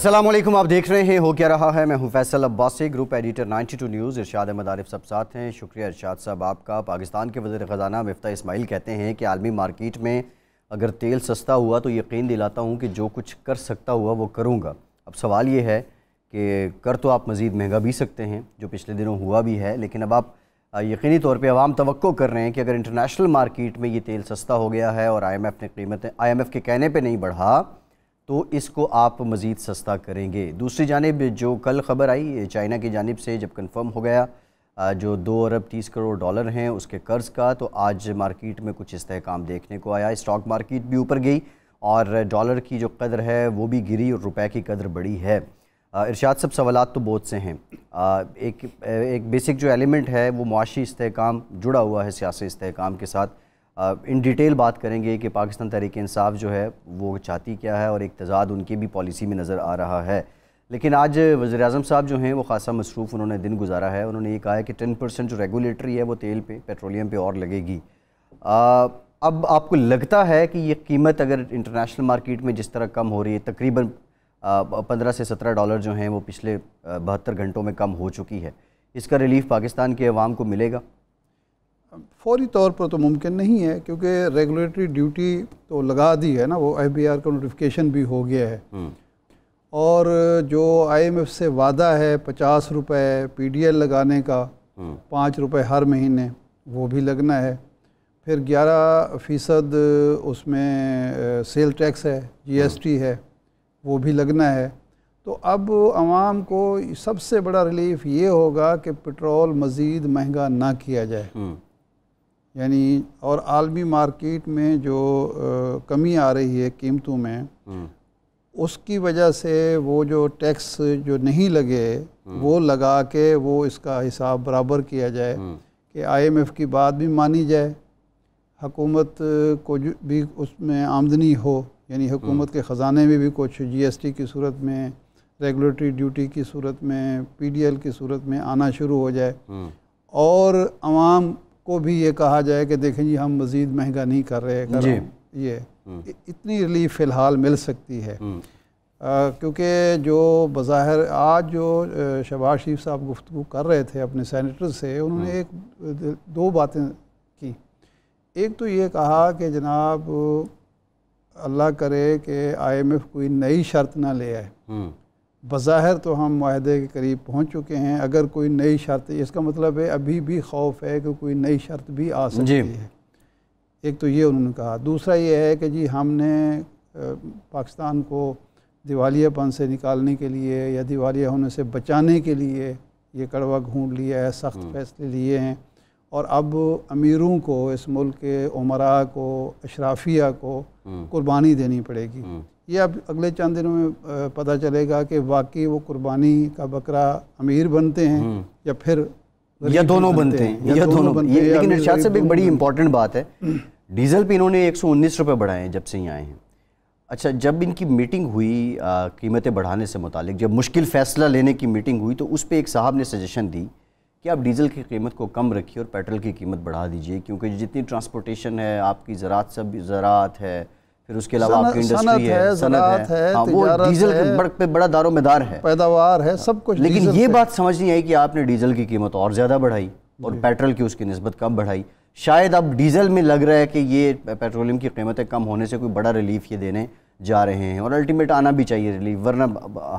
असलम आप देख रहे हैं हो क्या रहा है मैं हूं Faisal Abbasi group editor 92 news Irshad Ahmed Arif सब साथ हैं शुक्रिया इरशाद साहब आपका पाकिस्तान के वजीर ख़जाना मफ्ता इसमाइल कहते हैं कि आलमी मार्केट में अगर तेल सस्ता हुआ तो यकीन दिलाता हूं कि जो कुछ कर सकता हुआ वो करूँगा अब सवाल ये है कि कर तो आप मज़ीद महंगा भी सकते हैं जो पिछले दिनों हुआ भी है लेकिन अब आप यकीनी तौर पर आवाम तो कर रहे हैं कि अगर इंटरनेशनल मार्केट में ये तेल सस्ता हो गया है और आई एम एफ़ ने कीमतें आई एम एफ़ के कहने पर नहीं बढ़ा तो इसको आप मज़ीद सस्ता करेंगे दूसरी जानब जो कल ख़बर आई चाइना की जानब से जब कन्फर्म हो गया जो दो अरब तीस करोड़ डॉलर हैं उसके कर्ज का तो आज मार्केट में कुछ इसकाम देखने को आया स्टॉक मार्केट भी ऊपर गई और डॉलर की जो कदर है वो भी गिरी और रुपए की कदर बढ़ी है इरशाद सब सवाल तो बहुत से हैं एक एक बेसिक जो एलिमेंट है वो मुआशी इसकाम जुड़ा हुआ है सियासी इसकाम के साथ इन डिटेल बात करेंगे कि पाकिस्तान तहरीक इंसाफ जो है वो चाहती क्या है और एक तजाद उनकी भी पॉलिसी में नज़र आ रहा है लेकिन आज वज़ी अजम साहब जो हैं वो खासा मसरूफ़ उन्होंने दिन गुजारा है उन्होंने ये कहा है कि टेन परसेंट जो रेगुलेटरी है वो तेल पे पेट्रोलियम पे और लगेगी आ, अब आपको लगता है कि ये कीमत अगर इंटरनेशनल मार्केट में जिस तरह कम हो रही है तकरीबन पंद्रह से सत्रह डॉलर जो हैं वो पिछले बहत्तर घंटों में कम हो चुकी है इसका रिलीफ पाकिस्तान के अवाम को मिलेगा फौरी तौर पर तो मुमकिन नहीं है क्योंकि रेगुलेटरी ड्यूटी तो लगा दी है ना वो एफ बी आर का नोटिफिकेशन भी हो गया है हम्म। और जो आईएमएफ से वादा है पचास रुपये एल लगाने का हम्म। पाँच रुपये हर महीने वो भी लगना है फिर ग्यारह फ़ीसद उसमें सेल टैक्स है जीएसटी हम्म। है वो भी लगना है तो अब आवाम को सबसे बड़ा रिलीफ ये होगा कि पेट्रोल मज़ीद महंगा ना किया जाए यानी और आलमी मार्केट में जो आ, कमी आ रही है कीमतों में हम्म। उसकी वजह से वो जो टैक्स जो नहीं लगे हम्म। वो लगा के वो इसका हिसाब बराबर किया जाए हम्म। कि आईएमएफ की बात भी मानी जाए हकूमत को भी उसमें आमदनी हो यानी हुकूमत के ख़जाने में भी कुछ जीएसटी की सूरत में रेगुलेटरी ड्यूटी की सूरत में पीडीएल की सूरत में आना शुरू हो जाए और आवाम को भी ये कहा जाए कि देखें जी हम मज़ीद महंगा नहीं कर रहे कर ये हम्म। इतनी रिलीफ फ़िलहाल मिल सकती है हम्म। क्योंकि जो बाहर आज जो शहबाज शरीफ साहब गुफ्तु कर रहे थे अपने सैनिटर से उन्होंने हम्म। एक दो बातें की एक तो ये कहा कि जनाब अल्लाह करे कि आईएमएफ कोई नई शर्त ना ले आए बज़ाहिर तो हम माहदे के करीब पहुँच चुके हैं अगर कोई नई शर्त इसका मतलब है अभी भी खौफ है कि कोई नई शर्त भी आ सकती है एक तो ये उन्होंने कहा दूसरा ये है कि जी हमने पाकिस्तान को दिवालियापन से निकालने के लिए या दिवालिया होने से बचाने के लिए ये कड़वा घूंढ लिया है सख्त हम्म। फैसले लिए हैं और अब अमीरों को इस मुल्क के उमरा को अशराफिया को हम्म। कुर्बानी देनी पड़ेगी हम्म। ये अब अगले चंद दिनों में पता चलेगा कि वाकई वो कुर्बानी का बकरा अमीर बनते हैं हम्म। या फिर या दोनों बनते हैं या दोनों बनते हैं लेकिन इर्शाद साहब एक बड़ी इंपॉर्टेंट बात है हम्म। डीजल पे इन्होंने एक सौ उन्नीस रुपये बढ़ाए हैं जब से ही आए हैं अच्छा जब इनकी मीटिंग हुई कीमतें बढ़ाने से मुतालिक जब मुश्किल फैसला लेने की मीटिंग हुई तो उस पर एक साहब ने सजेशन दी कि आप डीजल की कीमत को कम रखिए और पेट्रोल की कीमत बढ़ा दीजिए क्योंकि जितनी ट्रांसपोर्टेशन है आपकी ज़रात सब ज़रात है फिर उसके अलावा आपकी इंडस्ट्री है, सनत है, है हाँ, वो डीजल है, बड़, पे बड़ा है पैदावार है सब कुछ लेकिन ये बात समझ नहीं आई कि आपने डीजल की कीमत और ज़्यादा बढ़ाई और पेट्रोल की उसकी नस्बत कम बढ़ाई शायद अब डीजल में लग रहा है कि ये पेट्रोलियम की कीमतें कम होने से कोई बड़ा रिलीफ ये देने जा रहे हैं और अल्टीमेट आना भी चाहिए रिलीफ वरना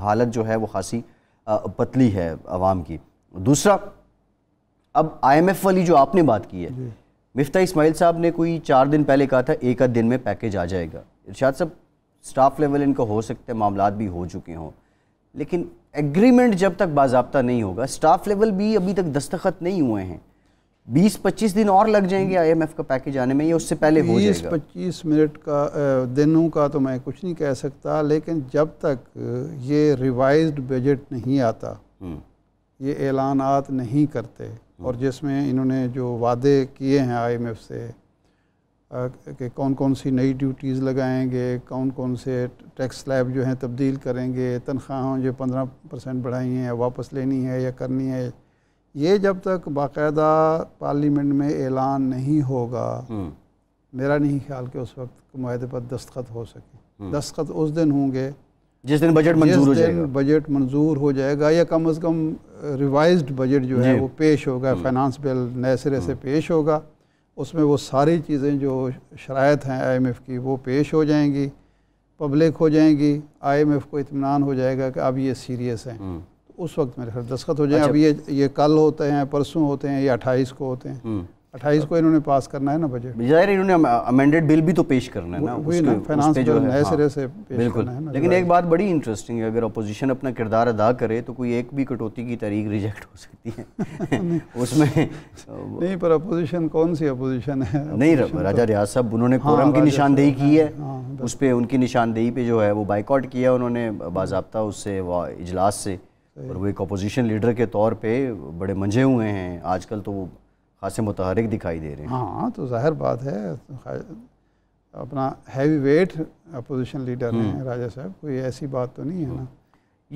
हालत जो है वो खासी पतली है आवाम की दूसरा अब आईएमएफ वाली जो आपने बात की है मिफ्ता इस्माइल साहब ने कोई चार दिन पहले कहा था एक आध दिन में पैकेज आ जाएगा इर्शाद साहब स्टाफ लेवल इनका हो सकते हैं मामला भी हो चुके हों लेकिन एग्रीमेंट जब तक बाबा नहीं होगा स्टाफ लेवल भी अभी तक दस्तखत नहीं हुए हैं 20-25 दिन और लग जाएंगे आईएमएफ का पैकेज आने में या उससे पहले हो जाएगा पच्चीस मिनट का दिनों का तो मैं कुछ नहीं कह सकता लेकिन जब तक ये रिवाइज्ड बजट नहीं आता हम्म। ये ऐलानात नहीं करते और हम्म। जिसमें इन्होंने जो वादे किए हैं आईएमएफ से कि कौन कौन सी नई ड्यूटीज़ लगाएंगे कौन कौन से टैक्स स्लैब जो हैं तब्दील करेंगे तनख्वाहों जो पंद्रह परसेंट बढ़ाई हैं वापस लेनी है या करनी है ये जब तक बाकायदा पार्लियामेंट में ऐलान नहीं होगा हम्म। मेरा नहीं ख्याल कि उस वक्त माहे पर दस्तखत हो सके हम्म। दस्तखत उस दिन होंगे जिस दिन बजट मंजूर हो जाएगा बजट मंजूर हो जाएगा या कम अज़ कम रिवाइज्ड बजट जो है वो पेश होगा फाइनेंस हम्म। बिल नए सिरे से हम्म। पेश होगा उसमें वो सारी चीज़ें जो शरात हैं आई एम एफ़ की वो पेश हो जाएंगी पब्लिक हो जाएंगी आई एम एफ़ को इतमान हो जाएगा कि अब ये सीरियस हैं तो उस वक्त मेरे ख्याल दस्खत हो जाए अच्छा। अब ये ये कल होते हैं परसों होते हैं या अट्ठाईस को होते हैं अट्ठाईस को इन्होंने पास करना है ना बजट जाहिर इन्होंने अमेंडेड बिल भी तो पेश करना है ना उसके फाइनेंस जो है नए हाँ। सिरे से पेश बिल्कुल करना है ना लेकिन एक बात बड़ी इंटरेस्टिंग है अगर अपोजिशन अपना किरदार अदा करे तो कोई एक भी कटौती की तारीख रिजेक्ट हो सकती है उसमें नहीं पर अपोजिशन कौन सी अपोजिशन है नहीं तो- राजा रियाज साहब उन्होंने कोरम हाँ, की निशानदेही की है हाँ, उस पर उनकी निशानदेही पे जो है वो बाइकआउट किया उन्होंने बाबा उससे इजलास से और वो एक अपोजिशन लीडर के तौर पे बड़े मंझे हुए हैं आजकल तो वो खासे मुतहरक दिखाई दे रहे हैं हाँ तो जाहिर बात है अपना हैवी वेट अपोजिशन लीडर हैं हम्म। राजा साहब कोई ऐसी बात तो नहीं है ना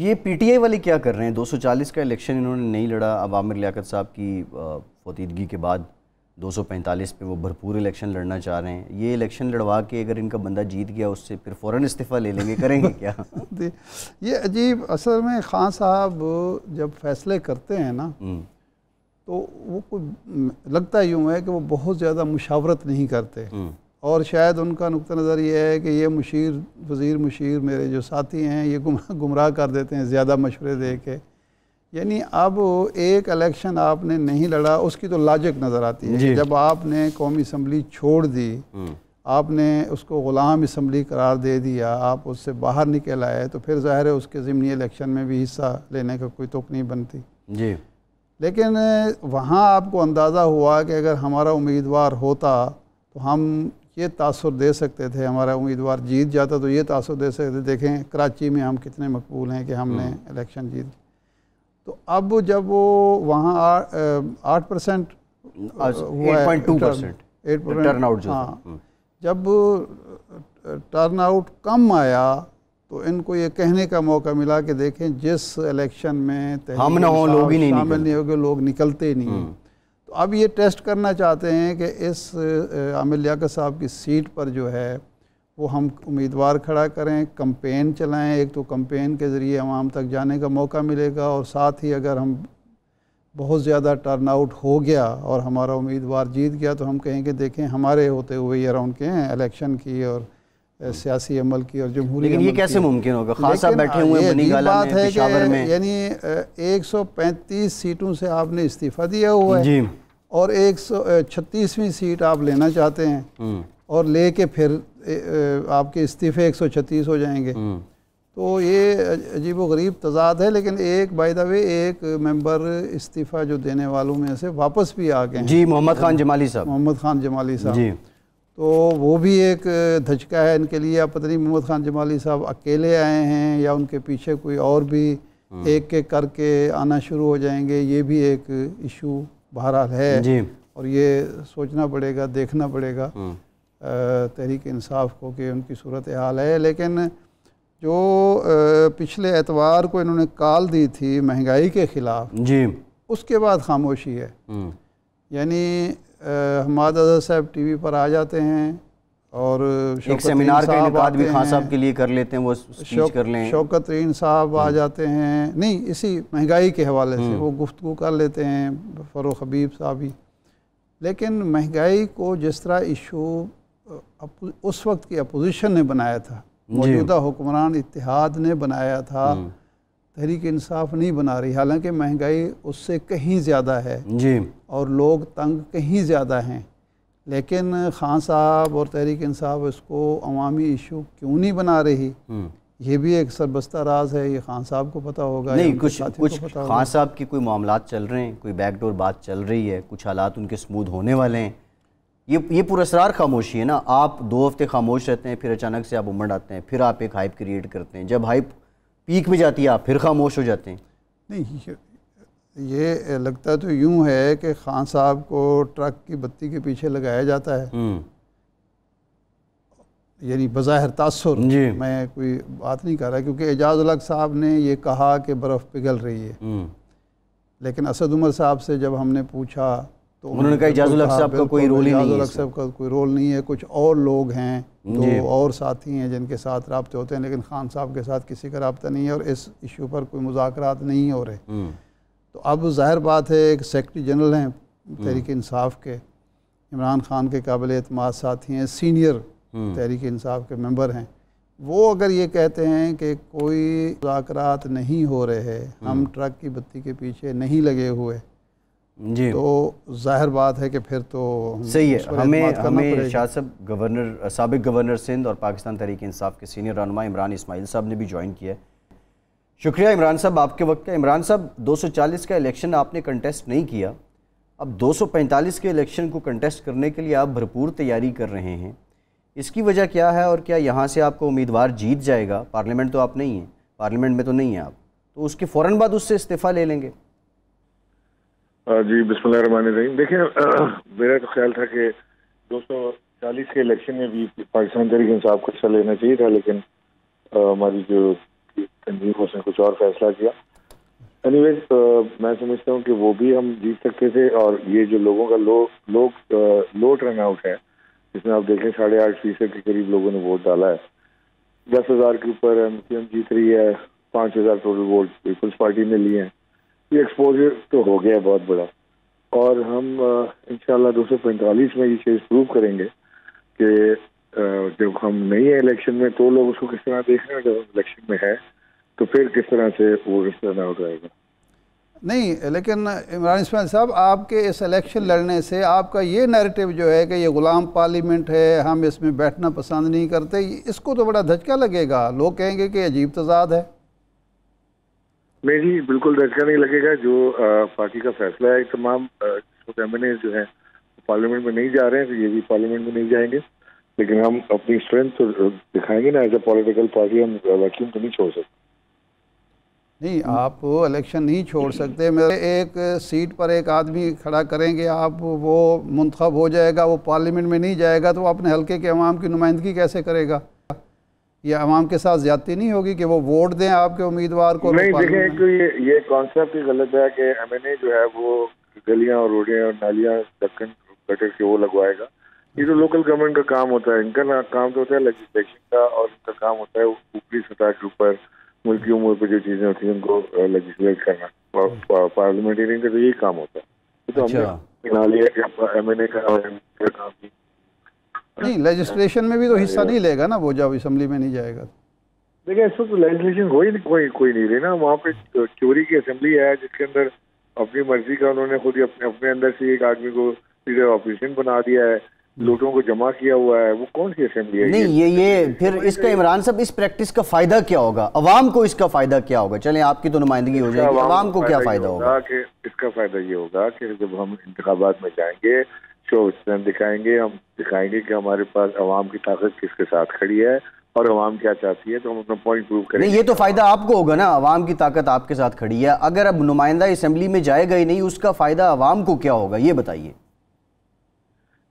ये पीटीआई वाले क्या कर रहे हैं 240 का इलेक्शन इन्होंने नहीं लड़ा अब आमिर लियाकत साहब की फौतीदगी के बाद 245 पे वो भरपूर इलेक्शन लड़ना चाह रहे हैं ये इलेक्शन लड़वा के अगर इनका बंदा जीत गया उससे फिर फ़ौर इस्तीफ़ा ले लेंगे करेंगे क्या ये अजीब असल में खान साहब जब फैसले करते हैं ना हम्म। तो वो कोई लगता यूँ है कि वो बहुत ज़्यादा मुशावरत नहीं करते हम्म। और शायद उनका नुक़ नज़र ये है कि ये मुशीर वज़ीर मुशीर मेरे जो साथी हैं ये गुमराह कर देते हैं ज़्यादा मशवरे दे के यानी अब एक इलेक्शन आपने नहीं लड़ा उसकी तो लॉजिक नज़र आती है जब आपने कौमी इसम्बली छोड़ दी हम्म। आपने उसको ग़ुलाम इसम्बली करार दे दिया आप उससे बाहर निकल आए तो फिर ज़ाहिर है उसके ज़मनी इलेक्शन में भी हिस्सा लेने का कोई तोक नहीं बनती जी लेकिन वहाँ आपको अंदाज़ा हुआ कि अगर हमारा उम्मीदवार होता तो हम ये तासर दे सकते थे हमारा उम्मीदवार जीत जाता तो ये तासर दे सकते देखें कराची में हम कितने मकबूल हैं कि हमने हम्म। इलेक्शन जीत तो अब जब वो वहाँ आठ परसेंट टर्न आउट हाँ हम्म। जब टर्न आउट कम आया तो इनको ये कहने का मौका मिला कि देखें जिस इलेक्शन में हम ना हो लोग ही नहीं शामिल नहीं हो गए लोग निकलते ही नहीं हम्म। तो अब ये टेस्ट करना चाहते हैं कि इस आमिर लियाकत साहब की सीट पर जो है वो हम उम्मीदवार खड़ा करें कंपेन चलाएं एक तो कंपेन के ज़रिए आवाम तक जाने का मौका मिलेगा और साथ ही अगर हम बहुत ज़्यादा टर्न आउट हो गया और हमारा उम्मीदवार जीत गया तो हम कहेंगे देखें हमारे होते हुए ये राउंड के हैं इलेक्शन की और सियासी अमल की और जमहूरी लेकिन ये कैसे मुमकिन होगा खास बैठे हुए हैं बात है कि में यानी 135 सीटों से आपने इस्तीफ़ा दिया हुआ है और एक छत्तीसवीं सीट आप लेना चाहते हैं हम्म। और ले के फिर आपके इस्तीफ़े छत्तीस हो जाएंगे हम्म। तो ये अजीब गरीब तजाद है लेकिन एक बाय द एक मेंबर इस्तीफ़ा जो देने वालों में से वापस भी आ गए जी मोहम्मद खान जमाली साहब मोहम्मद खान जमाली साहब तो वो भी एक धचका है इनके लिए आप पता नहीं मोहम्मद खान जमाली साहब अकेले आए हैं या उनके पीछे कोई और भी हाँ। एक एक करके आना शुरू हो जाएंगे ये भी एक इशू बहरहाल है जी। और ये सोचना पड़ेगा देखना पड़ेगा हाँ। तहरीक इंसाफ को कि उनकी सूरत हाल है लेकिन जो पिछले एतवार को इन्होंने कॉल दी थी महंगाई के ख़िलाफ़ जी उसके बाद खामोशी है हाँ। यानी हमाद अजहर साहब वी पर आ जाते हैं और एक सेमिनार का भी खान साहब के लिए कर लेते हैं वो शोक, कर लें शौकत रीन साहब आ हम्म। जाते हैं नहीं इसी महंगाई के हवाले से हम्म। वो गुफ्तु कर लेते हैं फ़रोख हबीब साहब ही लेकिन महंगाई को जिस तरह इशू उस वक्त की अपोजिशन ने बनाया था मौजूदा हुक्मरान इतिहाद ने बनाया था हम्म। तहरीक इंसाफ नहीं बना रही हालांकि महंगाई उससे कहीं ज़्यादा है जी और लोग तंग कहीं ज़्यादा हैं लेकिन खान साहब और तहरीक इंसाफ इसको अवामी इशू क्यों नहीं बना रही हम्म। ये भी एक सरबस्ता राज है ये खान साहब को पता होगा नहीं कुछ कुछ खान साहब की कोई मामला चल रहे हैं कोई बैकडोर बात चल रही है कुछ हालात उनके स्मूद होने वाले हैं ये ये पुरस्कार खामोशी है ना आप दो हफ्ते खामोश रहते हैं फिर अचानक से आप उमड़ आते हैं फिर आप एक हाइप क्रिएट करते हैं जब हाइप पीक में जाती है आप फिर खामोश हो जाते हैं नहीं ये लगता तो यूं है कि खान साहब को ट्रक की बत्ती के पीछे लगाया जाता है हम्म। यानी बज़ाहिर तासर मैं कोई बात नहीं कर रहा क्योंकि एजाज अलग साहब ने ये कहा कि बर्फ़ पिघल रही है हम्म। लेकिन असद उमर साहब से जब हमने पूछा तो उन्होंने कहा इजाजुल साहब का कोई रोल ही नहीं है साहब का कोई रोल नहीं है कुछ और लोग हैं हम्म, तो और साथी हैं जिनके साथ रबते होते हैं लेकिन खान साहब के साथ किसी का रबता नहीं है और इस इशू पर कोई मुजाकर नहीं हो रहे हम्म। तो अब जाहिर बात है एक सेक्रटरी जनरल हैं हम्म। तहरीक इंसाफ के इमरान खान के काबिल अतम साथी हैं सीनियर तहरीक इंसाफ के मेम्बर हैं वो अगर ये कहते हैं कि कोई मुजाकर नहीं हो रहे हम ट्रक की बत्ती के पीछे नहीं लगे हुए जी तो जाहिर बात है कि फिर तो सही है हमें हमें शाह साहब गवर्नर सबक गवर्नर सिंध और पाकिस्तान तहरीक इंसाफ के सीनियर रहन इमरान इसमाइल साहब ने भी ज्वाइन किया है शुक्रिया इमरान साहब आपके वक्त का इमरान साहब 240 का इलेक्शन आपने कंटेस्ट नहीं किया अब 245 के इलेक्शन को कंटेस्ट करने के लिए आप भरपूर तैयारी कर रहे हैं इसकी वजह क्या है और क्या यहाँ से आपको उम्मीदवार जीत जाएगा पार्लियामेंट तो आप नहीं हैं पार्लियामेंट में तो नहीं हैं आप तो उसके फ़ौर बाद उससे इस्तीफ़ा ले लेंगे जी बिस्मिल रहीम देखिए मेरा तो ख्याल था कि दो सौ चालीस के इलेक्शन में भी पाकिस्तान तरीके इंसाफ को हिस्सा लेना चाहिए था लेकिन हमारी जो तंजीम उसने कुछ और फैसला किया एनी मैं समझता हूँ कि वो भी हम जीत सकते थे और ये जो लोगों का लो लो टर्न आउट है जिसमें आप देखें साढ़े आठ फीसद के करीब लोगों ने वोट डाला है दस हज़ार के ऊपर एम जीत रही है पाँच हज़ार टोटल वोट पीपल्स पार्टी ने लिए हैं ये एक्सपोजर तो हो गया बहुत बड़ा और हम इन दो सौ पैंतालीस में ये चीज़ प्रूव करेंगे कि जब हम नहीं है इलेक्शन में तो लोग उसको किस तरह देख रहे हैं जब इलेक्शन में है तो फिर किस तरह से वो किस तरह हो जाएगा नहीं लेकिन इमरान इसमान साहब आपके इस इलेक्शन लड़ने से आपका ये नैरेटिव जो है कि ये ग़ुलाम पार्लियामेंट है हम इसमें बैठना पसंद नहीं करते इसको तो बड़ा धचका लगेगा लोग कहेंगे कि अजीब तजाद है नहीं जी बिल्कुल धक्का नहीं लगेगा जो पार्टी का फैसला है तमाम छोटे एम जो है पार्लियामेंट में नहीं जा रहे हैं तो ये भी पार्लियामेंट में नहीं जाएंगे लेकिन हम अपनी स्ट्रेंथ तो दिखाएंगे ना एज ए पॉलिटिकल पार्टी हम वैक्यूम तो नहीं छोड़ सकते नहीं आप इलेक्शन नहीं छोड़ सकते मेरे एक सीट पर एक आदमी खड़ा करेंगे आप वो मुंतखब हो जाएगा वो पार्लियामेंट में नहीं जाएगा तो अपने हल्के के अवाम की नुमाइंदगी कैसे करेगा ये आवाम के साथ ज्यादा नहीं होगी कि वो वोट दें आपके उम्मीदवार को नहीं देखें तो ये ये कॉन्सेप्ट ही गलत है कि एम जो है वो गलियां और रोडियां और नालियां दक्कन कटर के वो लगवाएगा ये तो लोकल गवर्नमेंट का काम होता है इनका ना काम तो होता है लेजिस्लेशन का और इनका काम होता है ऊपरी सतह के ऊपर मुल्की उम्र पर जो चीज़ें होती हैं उनको लेजिस्लेट करना पार्लियामेंटेरियन का तो यही काम होता है तो हमने एम एन ए का काम नहीं लेजिस्लेशन में भी तो हिस्सा नहीं लेगा ना वो जब असम्बली में नहीं जाएगा देखिए इस वक्त तो लेजिस्लेशन कोई कोई कोई नहीं रही ना वहाँ पे चोरी की असेंबली है जिसके अंदर अपनी मर्जी का उन्होंने खुद ही अपने अपने अंदर से एक आदमी को लीडर ऑपोजिशन बना दिया है लूटों को जमा किया हुआ है वो कौन सी असेंबली है नहीं ये ये फिर इसका इमरान साहब इस प्रैक्टिस का फायदा क्या होगा अवाम को इसका फायदा क्या होगा चले आपकी तो नुमाइंदगी हो जाएगी अवाम को क्या फायदा होगा इसका फायदा ये होगा कि जब हम इंतबात में जाएंगे शो हम दिखाएंगे हम दिखाएंगे कि हमारे पास आवाम की ताकत किसके साथ खड़ी है और आवाम क्या चाहती है तो हम अपना पॉइंट प्रूव करेंगे ये तो फ़ायदा आपको होगा ना आवाम की ताकत आपके साथ खड़ी है अगर अब नुमाइंदा इसम्बली में जाएगा ही नहीं उसका फ़ायदा आवाम को क्या होगा ये बताइए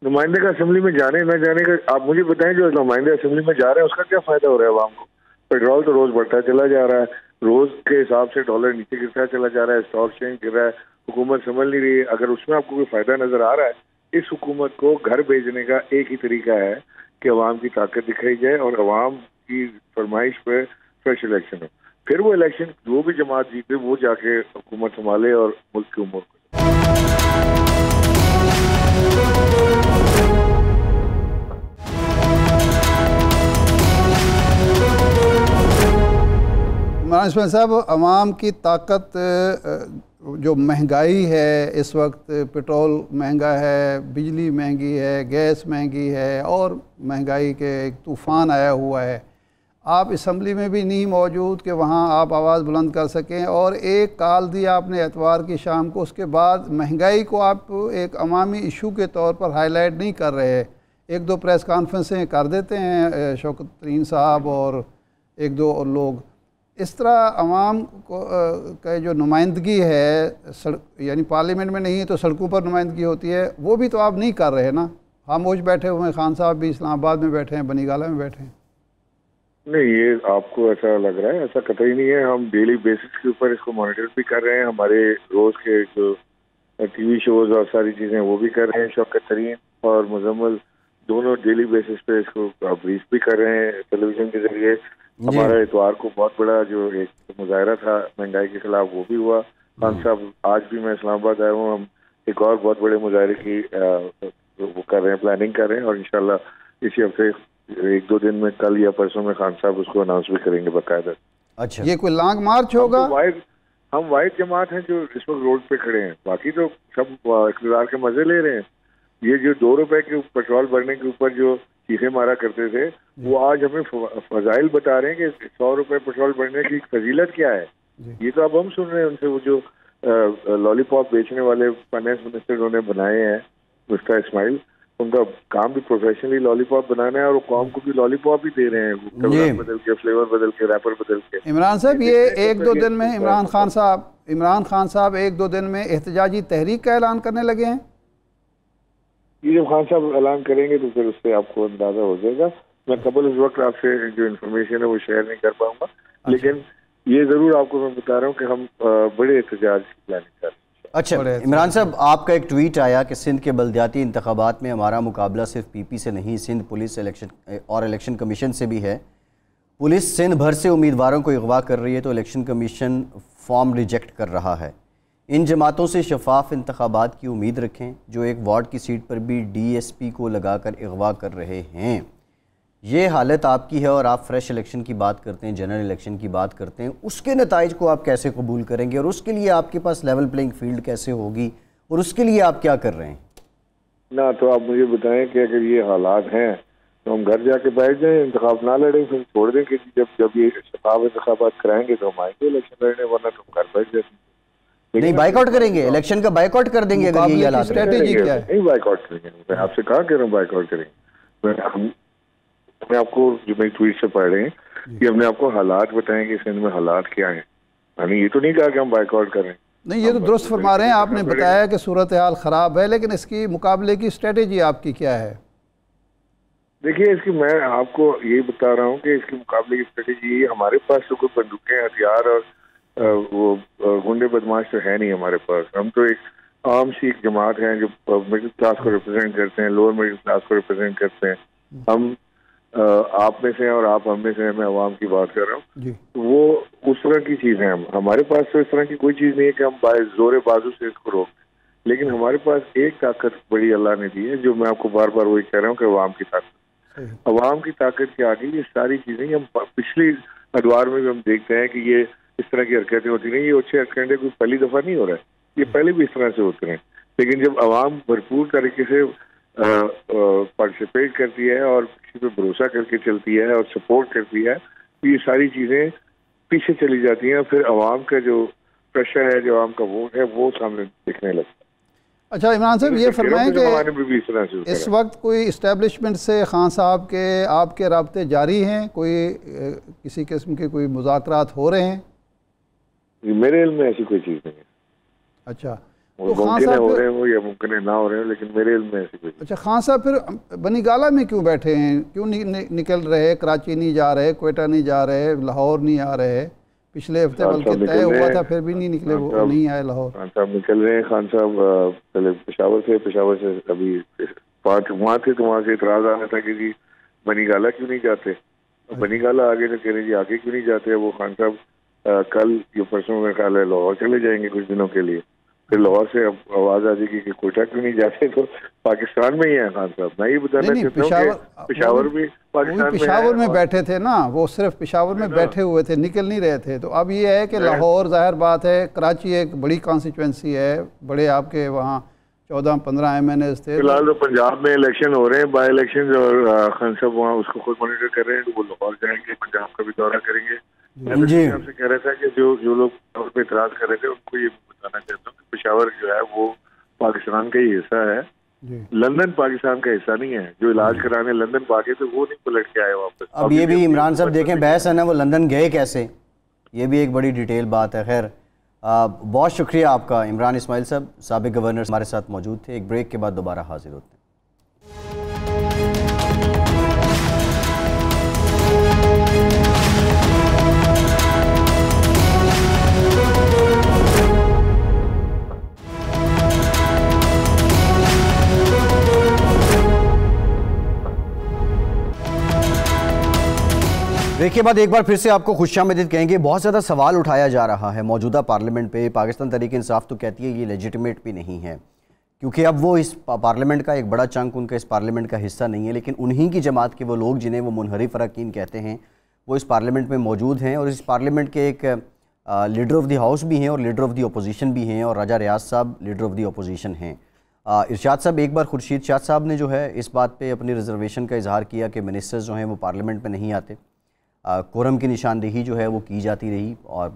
नुमाइंदे का असम्बली में जाने ना जाने का आप मुझे बताएं जो नुमाइंदे असम्बली में जा रहे हैं उसका क्या फ़ायदा हो रहा है आवाम को पेट्रोल तो रोज़ बढ़ता चला जा रहा है रोज़ के हिसाब से डॉलर नीचे गिरता चला जा रहा है स्टॉक चेंज गिर रहा है हुकूमत समझ नहीं रही है अगर उसमें आपको कोई फ़ायदा नज़र आ रहा है इस हुकूमत को घर भेजने का एक ही तरीका है कि अवाम की ताकत दिखाई जाए और अवाम की फरमाइश पर फ्रेश इलेक्शन हो फिर वो इलेक्शन जो भी जमात जीते वो जाके हुकूमत संभाले और मुल्क की उम्र इमरान साहब अवाम की ताकत जो महंगाई है इस वक्त पेट्रोल महंगा है बिजली महंगी है गैस महंगी है और महंगाई के एक तूफ़ान आया हुआ है आप इसम्बली में भी नहीं मौजूद कि वहाँ आप आवाज़ बुलंद कर सकें और एक काल दिया आपने एतवार की शाम को उसके बाद महंगाई को आप एक अवामी इशू के तौर पर हाईलाइट नहीं कर रहे एक दो प्रेस कॉन्फ्रेंसें कर देते हैं शौकत साहब और एक दो और लोग इस तरह आवाम का जो नुमाइंदगी है सड़क यानी पार्लियामेंट में नहीं है तो सड़कों पर नुमाइंदगी होती है वो भी तो आप नहीं कर रहे ना खामोश बैठे हुए हैं खान साहब भी इस्लामाबाद में बैठे हैं बनीगाला में बैठे हैं नहीं ये आपको ऐसा लग रहा है ऐसा कतई नहीं है हम डेली बेसिस के ऊपर इसको मॉनिटर भी कर रहे हैं हमारे रोज़ के जो टीवी शोज और सारी चीज़ें वो भी कर रहे हैं शौकत तरीन और मुजम्मल दोनों डेली बेसिस पे इसको ब्रीफ भी कर रहे हैं टेलीविज़न के ज़रिए हमारा इतवार को बहुत बड़ा जो एक मुजाहरा था महंगाई के खिलाफ वो भी हुआ खान साहब आज भी मैं इस्लामाबाद आया हूँ हम एक और बहुत बड़े मुजाहरे की वो कर रहे हैं प्लानिंग कर रहे हैं और इनशाला इसी हफ्ते एक दो दिन में कल या परसों में खान साहब उसको अनाउंस भी करेंगे बाकायदा अच्छा ये कोई लॉन्ग मार्च तो होगा वाइट हम वाइट जमात हैं जो इस वक्त रोड पे खड़े हैं बाकी तो सब इकतदार के मजे ले रहे हैं ये जो दो रुपए के पेट्रोल भरने के ऊपर जो चीखे मारा करते थे वो आज हमें फजाइल बता रहे हैं कि सौ रुपये पेट्रोल बढ़ने की फजीलत क्या है ये तो अब हम सुन रहे हैं उनसे वो जो लॉलीपॉप बेचने वाले फाइनेंस मिनिस्टर उन्होंने बनाए हैं मुस्ता इस्माइल उनका काम भी प्रोफेशनली लॉलीपॉप बनाना है और कॉम को भी लॉलीपॉप ही दे रहे हैं बदल के फ्लेवर बदल के रैपर बदल के इमरान साहब ये एक दो दिन में इमरान खान साहब इमरान खान साहब एक दो दिन में एहतजाजी तहरीक का ऐलान करने लगे हैं ये जब खान साहब ऐलान करेंगे तो फिर उससे आपको अंदाजा हो जाएगा मैं कबल इस वक्त आपसे जो इन्फॉर्मेशन है वो शेयर नहीं कर पाऊंगा अच्छा। लेकिन ये जरूर आपको मैं बता रहा हूँ कि हम बड़े एहतजाज की प्लानिंग कर अच्छा इमरान साहब आपका एक ट्वीट आया कि सिंध के बलदियाती इंतबात में हमारा मुकाबला सिर्फ पीपी से नहीं सिंध पुलिस इलेक्शन और इलेक्शन कमीशन से भी है पुलिस सिंध भर से उम्मीदवारों को अगवा कर रही है तो इलेक्शन कमीशन फॉर्म रिजेक्ट कर रहा है इन जमातों से शफाफ इंतबात की उम्मीद रखें जो एक वार्ड की सीट पर भी पी को लगाकर अगवा कर रहे हैं ये हालत आपकी है और आप फ्रेश इलेक्शन की बात करते हैं जनरल इलेक्शन की बात करते हैं उसके नतज को आप कैसे कबूल करेंगे और उसके लिए आपके पास लेवल प्लेइंग फील्ड कैसे होगी और उसके लिए आप क्या कर रहे हैं ना तो आप मुझे बताएं कि अगर ये हालात हैं तो हम घर जाके बैठ जाएं इंतखाब ना लड़ें फिर छोड़ दें कि जब जब ये शफाफ इंतबात कराएंगे तो हम आएंगे इलेक्शन लड़ने वरना तो घर बैठ जाएंगे नहीं बाइकआउट करेंगे इलेक्शन का बाइकआउट कर देंगे अगर ये हालात नहीं बाइकआउट करेंगे मैं आपसे कहा कह रहा हूँ बाइकआउट करेंगे हमने आपको जो मेरी ट्वीट से पढ़ रहे हैं हम्म। कि हमने आपको हालात बताए कि सिंध में हालात क्या है यानी ये तो नहीं कहा कि हम बाइकआउट करें नहीं ये तो दुरुस्त फरमा रहे हैं आपने बताया कि सूरत हाल ख़राब है लेकिन इसकी मुकाबले की स्ट्रेटेजी आपकी क्या है देखिए इसकी मैं आपको यही बता रहा हूँ कि इसके मुकाबले की स्ट्रेटेजी हमारे पास तो कोई बंदूकें हथियार और वो गुंडे बदमाश तो है नहीं हमारे पास हम तो एक आम सी एक जमात हैं जो मिडिल क्लास को रिप्रेजेंट हाँ। करते हैं लोअर मिडिल क्लास को रिप्रेजेंट करते हैं हम्म। हम आप में से हैं और आप हम में से हैं मैं आवाम की बात कर रहा हूँ वो उस तरह की चीज़ें है हमारे पास तो इस तरह की कोई चीज़ नहीं है कि हम बाय बाजू से इसको रोक लेकिन हमारे पास एक ताकत बड़ी अल्लाह ने दी है जो मैं आपको बार बार वही कह रहा हूँ कि अवाम की ताकत अवाम की ताकत के आगे ये सारी चीज़ें हम पिछली अदवार में भी हम देखते हैं कि ये इस तरह की हरकतें होती नहीं ये अच्छे हरकतें कोई पहली दफ़ा नहीं हो रहा है ये हम्म। पहले भी इस तरह से होते हैं लेकिन जब आवाम भरपूर तरीके से पार्टिसिपेट करती है और किसी पे भरोसा करके चलती है और सपोर्ट करती है तो ये सारी चीज़ें पीछे चली जाती हैं और फिर आवाम का जो प्रेशर है जो आवाम का वोट है वो सामने दिखने लगता है अच्छा इमरान साहब ये फरमाएं कि इस वक्त कोई इस्टेबलिशमेंट से खान साहब के आपके रबते जारी हैं कोई किसी किस्म के कोई मुजाकरात हो रहे हैं मेरे इल्म में ऐसी कोई चीज़ नहीं है अच्छा मुमकिन तो हो रहे हो या मुमकिन ना हो रहे हो लेकिन मेरे में ऐसी कुछ अच्छा खान साहब फिर बनी गाला में क्यों बैठे हैं क्यों नि, नि, निकल रहे कराची नहीं जा रहे कोयटा नहीं जा रहे लाहौर नहीं आ रहे पिछले हफ्ते बल्कि तय हुआ था फिर भी नहीं निकले वो नहीं आए लाहौर खान साहब निकल रहे हैं खान साहब पहले पेशावर से पेशावर से अभी पाँच वहाँ थे तो वहाँ से इतराज़ आ रहा था कि जी बनी गाला क्यों नहीं जाते अच्छा। बनी गाला आगे तो कह रहे जी आगे क्यों नहीं जाते वो खान साहब कल ये परसों में ख्याल है लाहौर चले जाएंगे कुछ दिनों के लिए फिर लाहौर से आवाज आ जाएगी कि कोटा क्यों नहीं जाते तो पाकिस्तान में ही है खान साहब मैं ये बताना चाहता हूँ पिशावर भी पाकिस्तान पिशावर में बैठे थे ना वो सिर्फ पिशावर में बैठे हुए थे निकल नहीं रहे थे तो अब ये है कि लाहौर जाहिर बात है कराची एक बड़ी कॉन्स्टिट्यूंसी है बड़े आपके वहाँ चौदह पंद्रह एम एन एस थे फिलहाल तो पंजाब में इलेक्शन हो रहे हैं बाई इलेक्शन और खान साहब वहाँ उसको खुद मॉनिटर कर रहे हैं तो वो लाहौर जाएंगे पंजाब का भी दौरा करेंगे जी। तो कह रहे थे कि जो जो लोग इतराज कर रहे थे उनको ये बताना चाहता हूँ पिशावर जो है वो पाकिस्तान का ही हिस्सा है लंदन पाकिस्तान का हिस्सा नहीं है जो इलाज कराने लंदन पाके तो वो नहीं पलट के आए वापस अब ये भी इमरान साहब देखें बहस है ना वो लंदन गए कैसे ये भी एक बड़ी डिटेल बात है खैर बहुत शुक्रिया आपका इमरान इसमाइल साहब सबक गवर्नर हमारे साथ मौजूद थे एक ब्रेक के बाद दोबारा हाजिर होते हैं देखिए बाद एक बार फिर से आपको मदद कहेंगे बहुत ज़्यादा सवाल उठाया जा रहा है मौजूदा पार्लियामेंट पे पाकिस्तान तरीके इंसाफ तो कहती है ये लेजिटिमेट भी नहीं है क्योंकि अब वो इस पार्लियामेंट का एक बड़ा चंक उनका इस पार्लियामेंट का हिस्सा नहीं है लेकिन उन्हीं की जमात के वो लोग जिन्हें वो मुनहरिफ अरकिन कहते हैं वो इस पार्लियामेंट में मौजूद हैं और इस पार्लियामेंट के एक लीडर ऑफ़ दी हाउस भी हैं और लीडर ऑफ़ दी अपोजिशन भी हैं और राजा रियाज साहब लीडर ऑफ़ दी अपोजिशन हैं इर्शाद साहब एक बार खुर्शीद शाह साहब ने जो है इस बात पर अपनी रिजर्वेशन का इजहार किया कि मिनिस्टर्स जो हैं वो पार्लियामेंट में नहीं आते कोरम की निशानदेही जो है वो की जाती रही और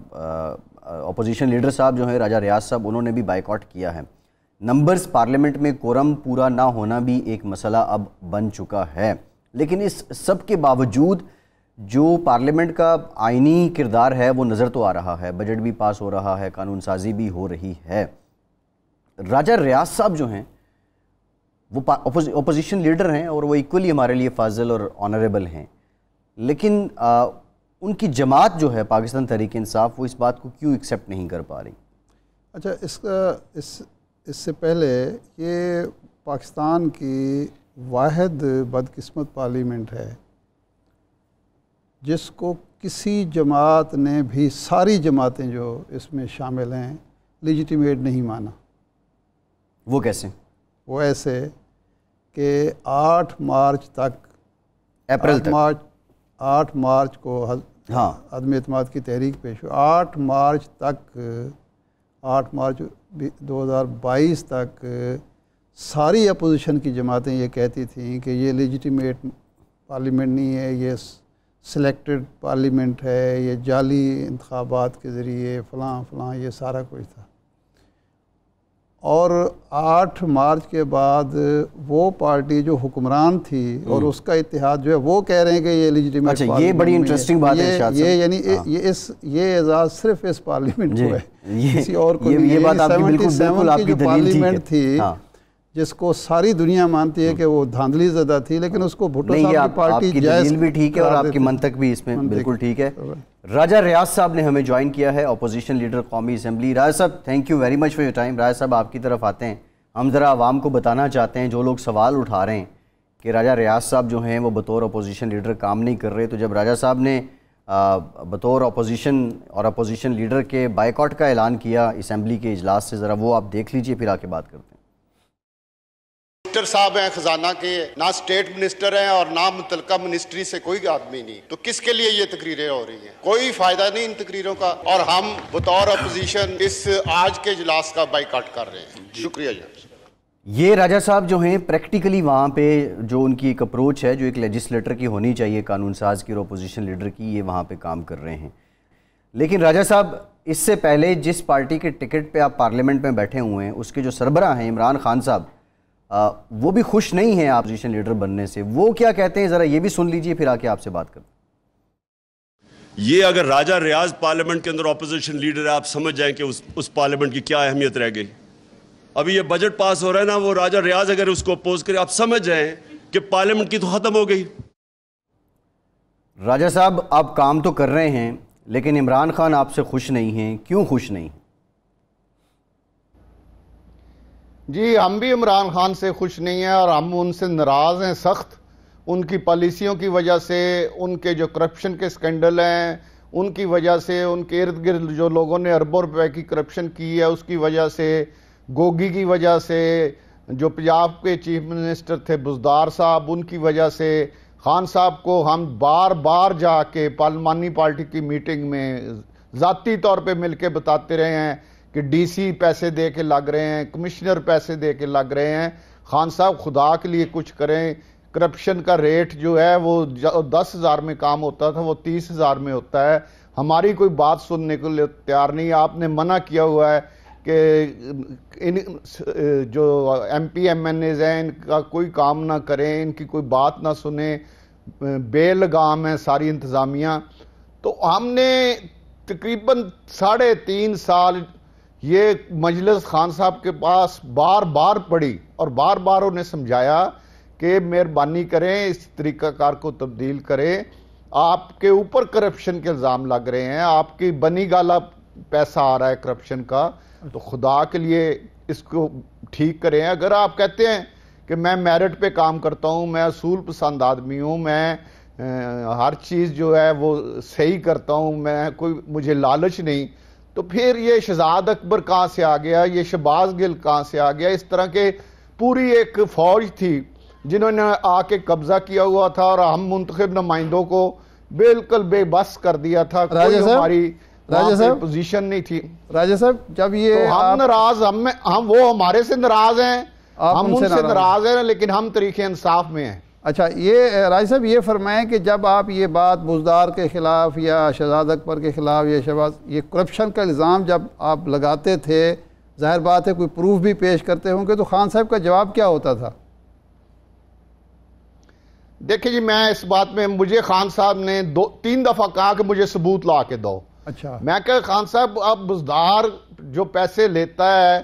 अपोजिशन लीडर साहब जो हैं राजा रियाज साहब उन्होंने भी बाइकआउट किया है नंबर्स पार्लियामेंट में कोरम पूरा ना होना भी एक मसला अब बन चुका है लेकिन इस सब के बावजूद जो पार्लियामेंट का आइनी किरदार है वो नज़र तो आ रहा है बजट भी पास हो रहा है कानून साजी भी हो रही है राजा रियाज साहब जो हैं वो अपोजिशन लीडर हैं और वो इक्वली हमारे लिए फाजल और ऑनरेबल हैं लेकिन आ, उनकी जमात जो है पाकिस्तान तहरीक इंसाफ वो इस बात को क्यों एक्सेप्ट नहीं कर पा रही अच्छा इसका इस इससे पहले ये पाकिस्तान की वाद बदकस्मत पार्लियामेंट है जिसको किसी जमात ने भी सारी जमातें जो इसमें शामिल हैं लिजिटिमेट नहीं माना वो कैसे वो ऐसे कि 8 मार्च तक अप्रैल मार्च आठ मार्च को हज, हाँ अदम अतमाद की तहरीक पेश हुई आठ मार्च तक आठ मार्च 2022 तक सारी अपोजिशन की जमातें ये कहती थीं कि ये लेजिटिमेट पार्लियामेंट नहीं है ये सिलेक्टेड पार्लियामेंट है ये जाली इंतबात के ज़रिए फ़लाँ फ़लाँ ये सारा कुछ था और 8 मार्च के बाद वो पार्टी जो हुक्मरान थी और हम्म। उसका इतिहाद जो है वो कह रहे हैं कि ये लिजिटिमेट अच्छा ये बड़ी इंटरेस्टिंग बात है ये यानी हाँ। ये इस ये एजाज़ सिर्फ इस पार्लियामेंट को है किसी और को ये, ये, ये बात आपकी बिल्कुल बिल्कुल आपकी पार्लियामेंट थी हाँ। जिसको सारी दुनिया मानती है हाँ। कि वो धांधली ज़दा थी लेकिन उसको भुट्टो साहब की पार्टी भी ठीक है और आपकी मंतक भी इसमें बिल्कुल ठीक है राजा रियाज साहब ने हमें ज्वाइन किया है अपोजिशन लीडर कौमी असम्बली राजा साहब thank you very much for your time Raja साहब आपकी तरफ आते हैं हम ज़रा आवाम को बताना चाहते हैं जो लोग सवाल उठा रहे हैं कि राजा रियाज साहब जो हैं वो बतौर अपोजिशन लीडर काम नहीं कर रहे तो जब राजा साहब ने बतौर अपोजिशन और अपोजिशन लीडर के बाइकआउट का ऐलान किया इसम्बली के अजलास से ज़रा वो आप देख लीजिए फिर आके बात करते हैं मिनिस्टर साहब हैं खजाना के ना स्टेट मिनिस्टर हैं और ना मुतलका मिनिस्ट्री से कोई आदमी नहीं तो किसके लिए ये तकरीरें हो रही हैं कोई फायदा नहीं इन तकरीरों का और हम बतौर अपोजिशन इस आज के इजलास का बाइकाट कर रहे हैं शुक्रिया जी ये राजा साहब जो हैं प्रैक्टिकली वहाँ पे जो उनकी एक अप्रोच है जो एक लेजिस्लेटर की होनी चाहिए कानून साज की और अपोजिशन लीडर की ये वहाँ पे काम कर रहे हैं लेकिन राजा साहब इससे पहले जिस पार्टी के टिकट पे आप पार्लियामेंट में बैठे हुए हैं उसके जो सरबरा हैं इमरान खान साहब आ, वो भी खुश नहीं है अपोजिशन लीडर बनने से वो क्या कहते हैं ज़रा ये भी सुन लीजिए फिर आके आपसे बात कर ये अगर राजा रियाज पार्लियामेंट के अंदर ऑपोजिशन लीडर है आप समझ जाएं कि उस उस पार्लियामेंट की क्या अहमियत रह गई अभी ये बजट पास हो रहा है ना वो राजा रियाज अगर उसको अपोज करे आप समझ जाए कि पार्लियामेंट की तो ख़त्म हो गई राजा साहब आप काम तो कर रहे हैं लेकिन इमरान खान आपसे खुश नहीं है क्यों खुश नहीं जी हम भी इमरान खान से खुश नहीं हैं और हम उनसे नाराज़ हैं सख्त उनकी पॉलिसियों की वजह से उनके जो करप्शन के स्कैंडल हैं उनकी वजह से उनके इर्द गिर्द जो लोगों ने अरबों रुपए की करप्शन की है उसकी वजह से गोगी की वजह से जो पंजाब के चीफ मिनिस्टर थे बुजदार साहब उनकी वजह से खान साहब को हम बार बार जाके पार्लमानी पार्टी की मीटिंग में ज़ाती तौर पे मिलके बताते रहे हैं कि डीसी पैसे दे के लग रहे हैं कमिश्नर पैसे दे के लग रहे हैं खान साहब खुदा के लिए कुछ करें करप्शन का रेट जो है वो दस हज़ार में काम होता था वो तीस हज़ार में होता है हमारी कोई बात सुनने के लिए तैयार नहीं आपने मना किया हुआ है कि इन जो M P M N A's हैं इनका कोई काम ना करें इनकी कोई बात ना सुने बेलगाम है सारी इंतज़ामिया तो हमने तकरीबन साढ़े तीन साल ये मजलिस खान साहब के पास बार बार पड़ी और बार बार उन्हें समझाया कि मेहरबानी करें इस तरीक़ाकार को तब्दील करें आपके ऊपर करप्शन के इल्ज़ाम लग रहे हैं आपकी बनी गाला पैसा आ रहा है करप्शन का तो खुदा के लिए इसको ठीक करें अगर आप कहते हैं कि मैं मेरिट पे काम करता हूँ मैं असूल पसंद आदमी हूँ मैं हर चीज़ जो है वो सही करता हूँ मैं कोई मुझे लालच नहीं तो फिर ये शहजाद अकबर कहाँ से आ गया ये शबाज गिल कहाँ से आ गया इस तरह के पूरी एक फौज थी जिन्होंने आके कब्जा किया हुआ था और हम मुंतब नुमाइंदों को बिल्कुल बेबस कर दिया था हमारी राजा साहब पोजीशन नहीं थी राजा साहब जब ये तो हम नाराज हम हम वो हमारे से नाराज हैं हम उनसे नाराज हैं लेकिन हम तरीके इंसाफ में हैं अच्छा ये राय साहब ये फरमाएं कि जब आप ये बात बुजदार के ख़िलाफ़ या शहजाद अकबर के ख़िलाफ़ या शहबाज ये करप्शन का इल्ज़ाम जब आप लगाते थे ज़ाहिर बात है कोई प्रूफ भी पेश करते होंगे तो खान साहब का जवाब क्या होता था देखिए जी मैं इस बात में मुझे खान साहब ने दो तीन दफ़ा कहा कि मुझे सबूत ला के दो अच्छा मैं कह खान साहब अब बुजदार जो पैसे लेता है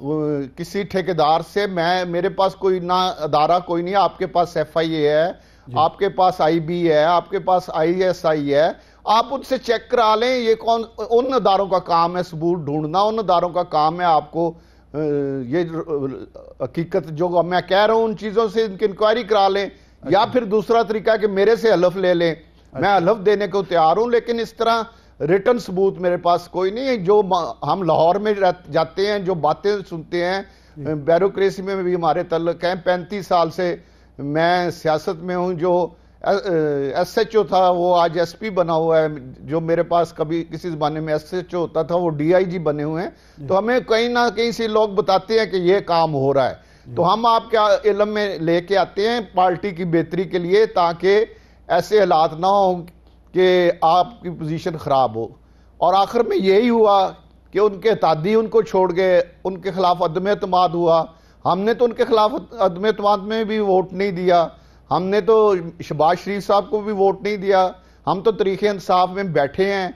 किसी ठेकेदार से मैं मेरे पास कोई ना अदारा कोई नहीं आपके पास एफ आई ए है आपके पास आई बी है आपके पास आई एस आई है आप उनसे चेक करा लें ये कौन उन अदारों का काम है सबूत ढूंढना उन अदारों का काम है आपको ये हकीकत जो मैं कह रहा हूँ उन चीज़ों से इनकी इंक्वायरी करा लें या अच्छा। फिर दूसरा तरीका कि मेरे से हलफ ले लें मैं अच्छा। हलफ देने को तैयार हूँ लेकिन इस तरह रिटर्न सबूत मेरे पास कोई नहीं है जो हम लाहौर में जाते हैं जो बातें सुनते हैं बैरोक्रेसी में भी हमारे तल्लक हैं पैंतीस साल से मैं सियासत में हूँ जो एस एच ओ था वो आज एस पी बना हुआ है जो मेरे पास कभी किसी जमाने में एस एच ओ होता था वो डी आई जी बने हुए हैं तो हमें कहीं ना कहीं से लोग बताते हैं कि ये काम हो रहा है तो हम आपके इलम में लेके आते हैं पार्टी की बेहतरी के लिए ताकि ऐसे हालात ना हों कि आपकी पोजीशन ख़राब हो और आखिर में यही हुआ कि उनके तादी उनको छोड़ गए उनके खिलाफ अदम अतमाद हुआ हमने तो उनके खिलाफ अदम अतमाद में भी वोट नहीं दिया हमने तो शबाज शरीफ साहब को भी वोट नहीं दिया हम तो तरीके इंसाफ में बैठे हैं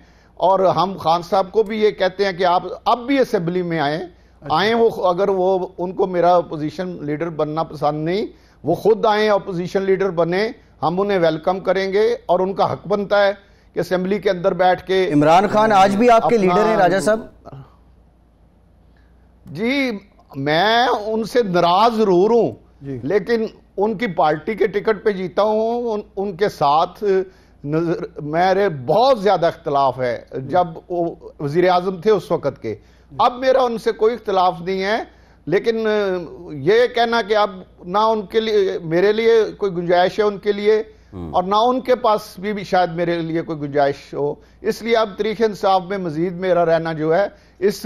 और हम खान साहब को भी ये कहते हैं कि आप अब भी असम्बली में आएँ अच्छा। आएँ वो अगर वो उनको मेरा अपोजिशन लीडर बनना पसंद नहीं वो खुद आए अपोजिशन लीडर बने हम उन्हें वेलकम करेंगे और उनका हक बनता है कि असेंबली के अंदर बैठ के इमरान खान आज भी आपके लीडर हैं राजा साहब जी मैं उनसे नाराज जरूर हूं लेकिन उनकी पार्टी के टिकट पे जीता हूं उन, उनके साथ नजर मेरे बहुत ज़्यादा इख्तलाफ है जब वो वजीर आजम थे उस वक़्त के अब मेरा उनसे कोई इख्तलाफ नहीं है लेकिन ये कहना कि अब ना उनके लिए मेरे लिए कोई गुंजाइश है उनके लिए हम्म। और ना उनके पास भी, भी शायद मेरे लिए कोई गुंजाइश हो इसलिए अब तरीके इंसाफ में मजीद मेरा रहना जो है इस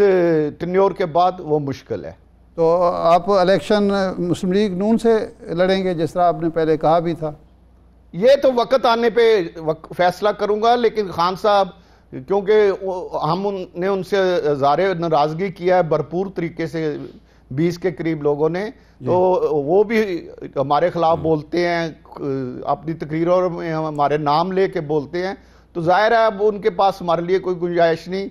टन्योर के बाद वो मुश्किल है तो आप इलेक्शन मुस्लिम लीग नून से लड़ेंगे जिस तरह आपने पहले कहा भी था ये तो वक्त आने पे वक, फैसला करूंगा लेकिन खान साहब क्योंकि हम उनसे ज़ाहिर नाराज़गी किया है भरपूर तरीके से बीस के करीब लोगों ने तो वो भी हमारे खिलाफ हम्म। बोलते हैं अपनी तकरीरों में हमारे नाम ले के बोलते हैं तो जाहिर है अब उनके पास हमारे लिए कोई गुंजाइश नहीं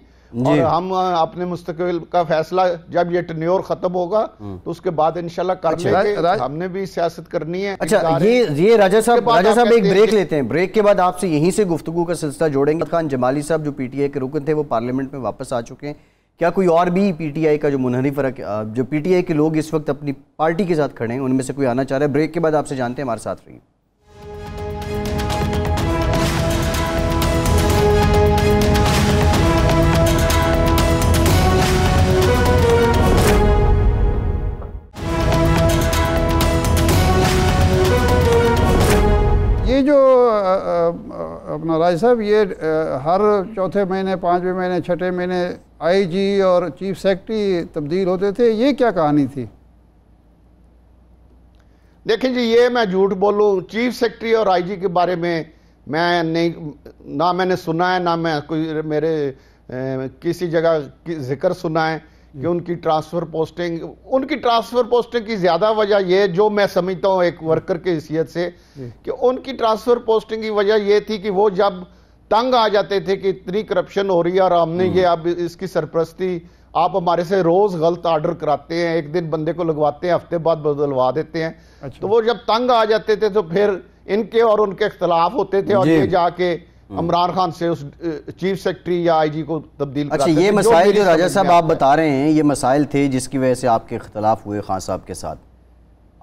और हम अपने मुस्तकबिल का फैसला जब ये टन्योर खत्म होगा हम्म। तो उसके बाद इंशाल्लाह कर अच्छा, लेंगे हमने भी सियासत करनी है अच्छा ये ये राजा साहब राजा साहब एक ब्रेक लेते हैं ब्रेक के बाद आपसे यहीं से गुफ्तु का सिलसिला जोड़ेंगे खान जमाली साहब जो पीटीआई के रुकन थे वो पार्लियामेंट में वापस आ चुके हैं क्या कोई और भी पीटीआई का जो मुनहरी फर्क जो पीटीआई के लोग इस वक्त अपनी पार्टी के साथ खड़े हैं उनमें से कोई आना चाह रहा है ब्रेक के बाद आपसे जानते हैं हमारे साथ रहिए ये जो अपना राज साहब ये हर चौथे महीने पाँचवें महीने छठे महीने आईजी और चीफ सेक्रेटरी तब्दील होते थे ये क्या कहानी थी देखिए जी ये मैं झूठ बोलूँ चीफ सेक्रेटरी और आईजी के बारे में मैं नहीं ना मैंने सुना है ना मैं कोई मेरे ए, किसी जगह जिक्र सुना है कि उनकी ट्रांसफ़र पोस्टिंग उनकी ट्रांसफ़र पोस्टिंग की ज़्यादा वजह यह जो मैं समझता हूँ एक वर्कर के हैसियत से कि उनकी ट्रांसफ़र पोस्टिंग की वजह यह थी कि वो जब तंग आ जाते थे कि इतनी करप्शन हो रही है और हमने हम्म। ये अब इसकी सरप्रस्ती आप हमारे से रोज़ गलत आर्डर कराते हैं एक दिन बंदे को लगवाते हैं हफ्ते बाद बदलवा देते हैं अच्छा। तो वो जब तंग आ जाते थे तो फिर इनके और उनके इख्तलाफ होते थे और ये जाके हम्म। अमरान खान से उस चीफ सेक्रेटरी या आईजी को तब्दील अच्छा ये मसाइल जो, जो राजा साहब आप बता रहे हैं ये मसाइल थे जिसकी वजह से आपके इख्तलाफ हुए खान साहब के साथ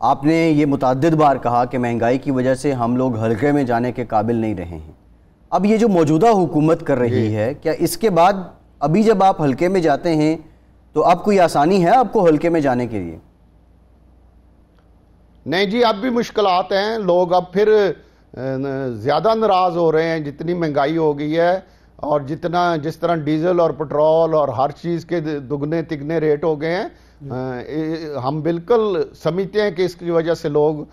आपने ये मुतद बार कहा कि महंगाई की वजह से हम लोग हल्के में जाने के काबिल नहीं रहे हैं अब ये जो मौजूदा हुकूमत कर रही है क्या इसके बाद अभी जब आप हल्के में जाते हैं तो अब कोई आसानी है आपको हल्के में जाने के लिए नहीं जी अब भी मुश्किल हैं लोग अब फिर ज़्यादा नाराज़ हो रहे हैं जितनी महंगाई हो गई है और जितना जिस तरह डीजल और पेट्रोल और हर चीज़ के दुगने तिगने रेट हो गए हैं हम बिल्कुल समझते हैं कि इसकी वजह से लोग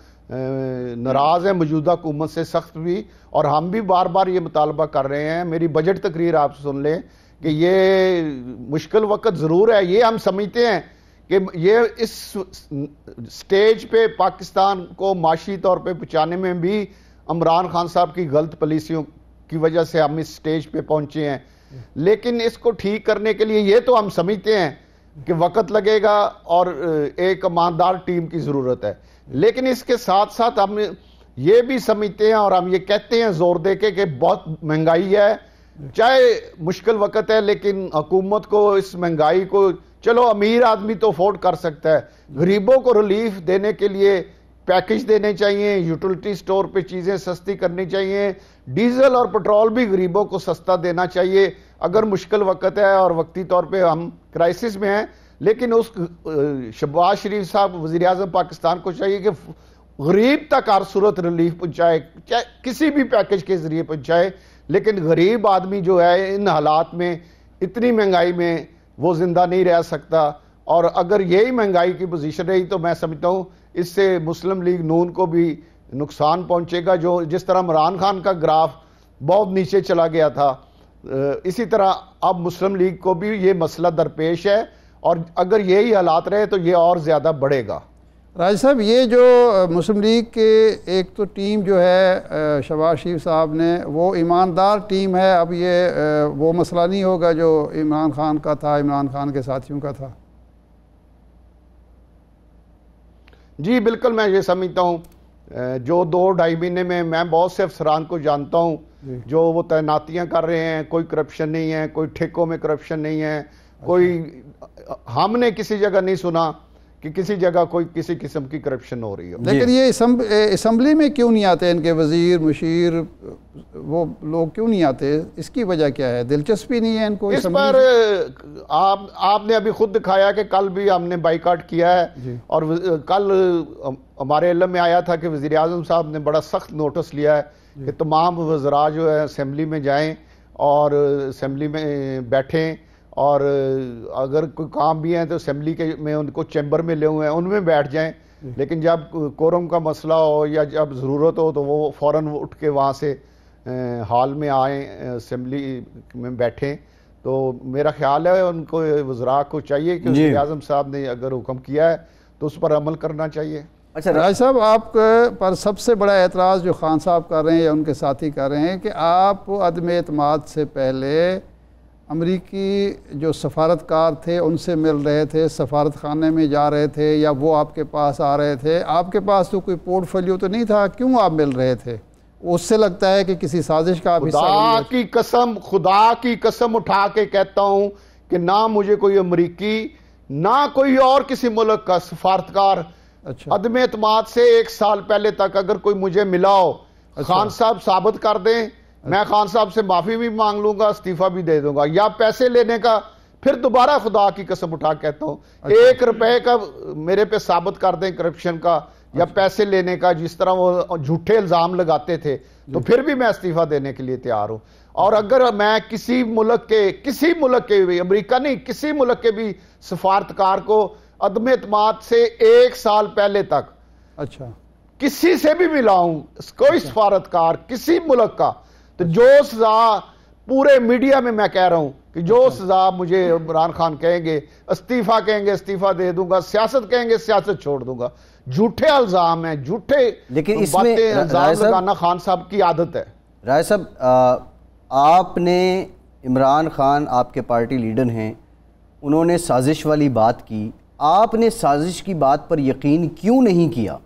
नाराज़ हैं मौजूदा हुकूमत से सख्त भी और हम भी बार बार ये मुतालबा कर रहे हैं मेरी बजट तकरीर आप सुन लें कि ये मुश्किल वक्त ज़रूर है ये हम समझते हैं कि ये इस स्टेज पे पाकिस्तान को माशी तौर पे पहुँचाने में भी इमरान खान साहब की गलत पॉलिसियों की वजह से हम इस स्टेज पे पहुंचे हैं लेकिन इसको ठीक करने के लिए ये तो हम समझते हैं कि वक्त लगेगा और एक ईमानदार टीम की ज़रूरत है लेकिन इसके साथ साथ हम ये भी समझते हैं और हम ये कहते हैं जोर दे के कि बहुत महंगाई है चाहे मुश्किल वक्त है लेकिन हुकूमत को इस महंगाई को चलो अमीर आदमी तो अफोर्ड कर सकता है गरीबों को रिलीफ देने के लिए पैकेज देने चाहिए यूटिलिटी स्टोर पे चीज़ें सस्ती करनी चाहिए डीजल और पेट्रोल भी गरीबों को सस्ता देना चाहिए अगर मुश्किल वक्त है और वक्ती तौर पे हम क्राइसिस में हैं लेकिन उस शहबाज शरीफ साहब वजी अजम पाकिस्तान को चाहिए कि गरीब तक हर सूरत रिलीफ पहुँचाए चाहे किसी भी पैकेज के ज़रिए पहुँचाए लेकिन गरीब आदमी जो है इन हालात में इतनी महंगाई में वो ज़िंदा नहीं रह सकता और अगर यही महंगाई की पोजीशन रही तो मैं समझता हूँ इससे मुस्लिम लीग नून को भी नुकसान पहुंचेगा जो जिस तरह इमरान खान का ग्राफ बहुत नीचे चला गया था इसी तरह अब मुस्लिम लीग को भी ये मसला दरपेश है और अगर यही हालात रहे तो ये और ज़्यादा बढ़ेगा राज साहब ये जो मुस्लिम लीग के एक तो टीम जो है शबाज शरीफ साहब ने वो ईमानदार टीम है अब ये वो मसला नहीं होगा जो इमरान खान का था इमरान खान के साथियों का था जी बिल्कुल मैं ये समझता हूँ जो दो ढाई महीने में मैं बहुत से अफसरान को जानता हूँ जो वो तैनातियाँ कर रहे हैं कोई करप्शन नहीं है कोई ठेकों में करप्शन नहीं है कोई अच्छा। हमने किसी जगह नहीं सुना कि किसी जगह कोई किसी किस्म की करप्शन हो रही हो लेकिन ये असम्बली में क्यों नहीं आते इनके वजीर मुशीर वो लोग क्यों नहीं आते इसकी वजह क्या है दिलचस्पी नहीं है इनको इस पर आप आपने अभी खुद दिखाया कि कल भी हमने बाइकाट किया है और कल हमारे इलम में आया था कि वजी अजम साहब ने बड़ा सख्त नोटिस लिया है कि तमाम वजरा जो है असम्बली में जाएँ और असम्बली में बैठें और अगर कोई काम भी हैं तो असम्बली के में उनको चैम्बर में ले हुए हैं उनमें बैठ जाएं लेकिन जब कोरम का मसला हो या जब ज़रूरत हो तो वो फ़ौर उठ के वहाँ से हॉल में आए असम्बली में बैठें तो मेरा ख्याल है उनको वजरा को चाहिए कि आजम साहब ने अगर हुक्म किया है तो उस पर अमल करना चाहिए अच्छा राज साहब आप पर सबसे बड़ा एतराज़ जो खान साहब कर रहे हैं या उनके साथी कर रहे हैं कि आप अदम अतमाद से पहले अमरीकी जो सफारतकार थे उनसे मिल रहे थे सफारत खाने में जा रहे थे या वो आपके पास आ रहे थे आपके पास तो कोई पोर्टफोलियो तो नहीं था क्यों आप मिल रहे थे उससे लगता है कि किसी साजिश का खुदा की कसम खुदा की कसम उठा के कहता हूं कि ना मुझे कोई अमरीकी ना कोई और किसी मुल्क का सफारतकार अच्छा अदम एतमाद से एक साल पहले तक अगर कोई मुझे मिलाओ अच्छा। खान साहब साबित कर दें मैं खान साहब से माफी भी मांग लूंगा इस्तीफा भी दे दूंगा या पैसे लेने का फिर दोबारा खुदा की कसम उठा कहता हूं अच्छा। एक रुपए का मेरे पे साबित कर दें करप्शन का या अच्छा। पैसे लेने का जिस तरह वो झूठे इल्जाम लगाते थे तो फिर भी मैं इस्तीफा देने के लिए तैयार हूं और अच्छा। अगर मैं किसी मुल्क के किसी मुल्क के भी अमरीका नहीं किसी मुल्क के भी सफारतकार को अदम अतमाद से एक साल पहले तक अच्छा किसी से भी मिलाऊं कोई अच्छा। सफारतकार किसी मुल्क का तो जो सजा पूरे मीडिया में मैं कह रहा हूं कि जो अच्छा। सजा मुझे इमरान खान कहेंगे इस्तीफा कहेंगे इस्तीफा दे दूंगा सियासत कहेंगे सियासत छोड़ दूंगा झूठे अल्जाम है झूठे लेकिन इसमें खान साहब की आदत है राय साहब आपने इमरान खान आपके पार्टी लीडर हैं उन्होंने साजिश वाली बात की आपने साजिश की बात पर यकीन क्यों नहीं किया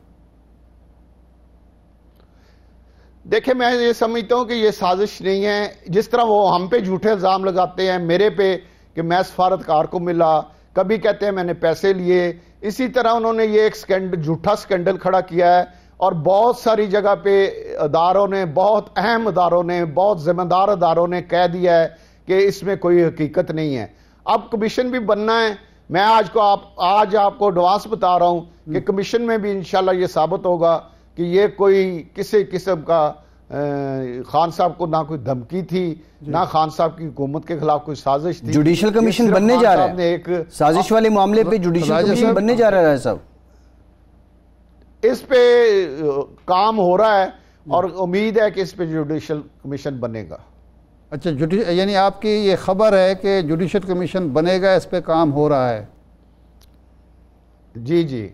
देखिए मैं ये समझता हूँ कि ये साजिश नहीं है जिस तरह वो हम पे झूठे इल्ज़ाम लगाते हैं मेरे पे कि मैं सफारतकार को मिला कभी कहते हैं मैंने पैसे लिए इसी तरह उन्होंने ये एक स्कैंडल झूठा स्कैंडल खड़ा किया है और बहुत सारी जगह पे अदारों ने बहुत अहम अदारों ने बहुत ज़िम्मेदार अदारों ने कह दिया है कि इसमें कोई हकीकत नहीं है अब कमीशन भी बनना है मैं आज को आप आज आपको एडवांस बता रहा हूँ कि हम्म। कमीशन में भी इन ये साबित होगा कि ये कोई किसी किस्म का खान साहब को ना कोई धमकी थी ना खान साहब की हुकूमत के खिलाफ कोई साजिश थी जुडिशल कमीशन बनने जा रहा है एक साजिश वाले मामले पे जुडिशल कमीशन बनने जा रहा है साहब इस पे काम हो रहा है और उम्मीद है कि इस पे जुडिशल कमीशन बनेगा अच्छा जुडिश यानी आपकी ये खबर है कि जुडिशल कमीशन बनेगा इस पे काम हो रहा है जी जी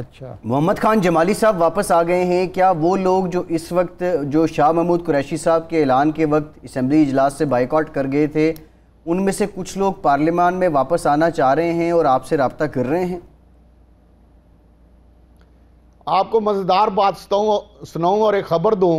अच्छा मोहम्मद खान जमाली साहब वापस आ गए हैं क्या वो लोग जो इस वक्त जो शाह महमूद कुरैशी साहब के ऐलान के वक्त इसम्बली इजलास से बाइकआउट कर गए थे उनमें से कुछ लोग पार्लियामान में वापस आना चाह रहे हैं और आपसे रबता कर रहे हैं आपको मज़ेदार बात सुनाऊँ और एक ख़बर दूँ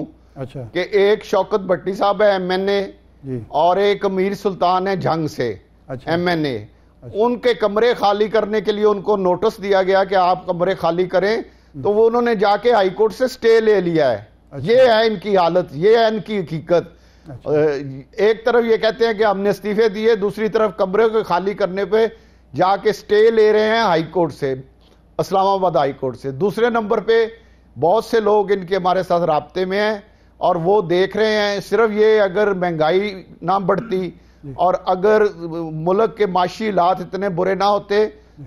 अच्छा कि एक शौकत भट्टी साहब है एम एन ए और एक अमीर सुल्तान है जंग से अच्छा एम एन ए अच्छा। उनके कमरे खाली करने के लिए उनको नोटिस दिया गया कि आप कमरे खाली करें तो वो उन्होंने जाके हाईकोर्ट से स्टे ले लिया है अच्छा। ये है इनकी हालत ये है इनकी हकीकत अच्छा। एक तरफ ये कहते हैं कि हमने इस्तीफे दिए दूसरी तरफ कमरे को खाली करने पे जाके स्टे ले रहे हैं हाईकोर्ट से इस्लामाबाद हाईकोर्ट से दूसरे नंबर पे बहुत से लोग इनके हमारे साथ रबते में हैं और वो देख रहे हैं सिर्फ ये अगर महंगाई ना बढ़ती और अगर मुल्क के माशी हालात इतने बुरे ना होते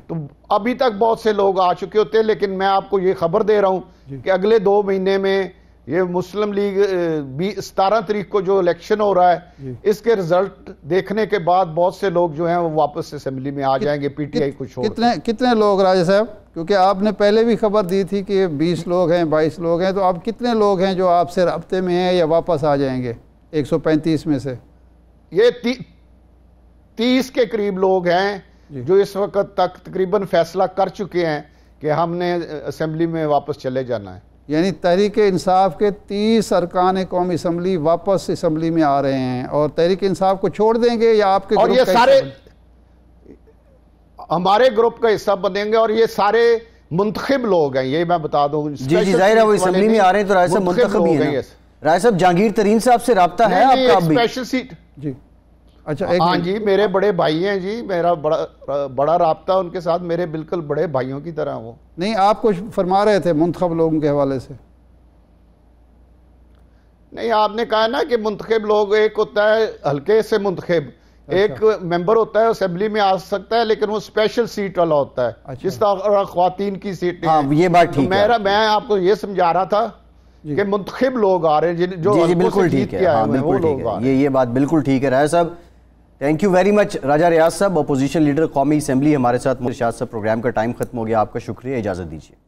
तो अभी तक बहुत से लोग आ चुके होते लेकिन मैं आपको ये खबर दे रहा हूँ कि अगले दो महीने में ये मुस्लिम लीग भी सतारह तरीक को जो इलेक्शन हो रहा है इसके रिजल्ट देखने के बाद बहुत से लोग जो हैं वो वापस असेंबली में आ जाएंगे पीटीआई कुछ कितने कितने लोग राजा साहब क्योंकि आपने पहले भी खबर दी थी कि 20 लोग हैं 22 लोग हैं तो आप कितने लोग हैं जो आपसे रबते में हैं या वापस आ जाएंगे 135 में से ये ती, तीस के करीब लोग हैं जो इस वक्त तक तकरीबन फैसला कर चुके हैं कि हमने असम्बली में वापस चले जाना है यानी तहरीक इंसाफ के तीस अरकान कौम इसम्बली वापस इसम्बली में आ रहे हैं और तहरीक इंसाफ को छोड़ देंगे या आपके और ये सारे हमारे ग्रुप का हिस्सा बनेंगे और ये सारे मुंतब लोग हैं ये मैं बता दूँ जी जी जाहिर है वो इसम्बली में आ रहे हैं तो राय साहब मुंतब हैं राय साहब जहांगीर तरीन साहब से रबता है आपका स्पेशल सीट जी अच्छा एक हाँ जी मेरे बड़े भाई हैं जी मेरा बड़ा बड़ा रबता उनके साथ मेरे बिल्कुल बड़े भाइयों की तरह वो नहीं आप कुछ फरमा रहे थे मुंतब लोगों के हवाले से नहीं आपने कहा ना कि मुंतखब लोग एक होता है हल्के से मुंतखब अच्छा। एक मेंबर होता है असेंबली में आ सकता है लेकिन वो स्पेशल सीट वाला होता है अच्छा। जिस तरह खातन की सीट हाँ, ये बात तो मेरा मैं आपको ये समझा रहा था कि मुंतब लोग आ रहे हैं जो जी जी बिल्कुल ठीक है हाँ बिल्कुल ठीक है ये ये बात बिल्कुल ठीक है राय साहब thank you very much Raja Riaz साहब अपोजिशन लीडर कौमी असम्बली हमारे साथ मुर्शाद साहब प्रोग्राम का टाइम खत्म हो गया आपका शुक्रिया इजाज़त दीजिए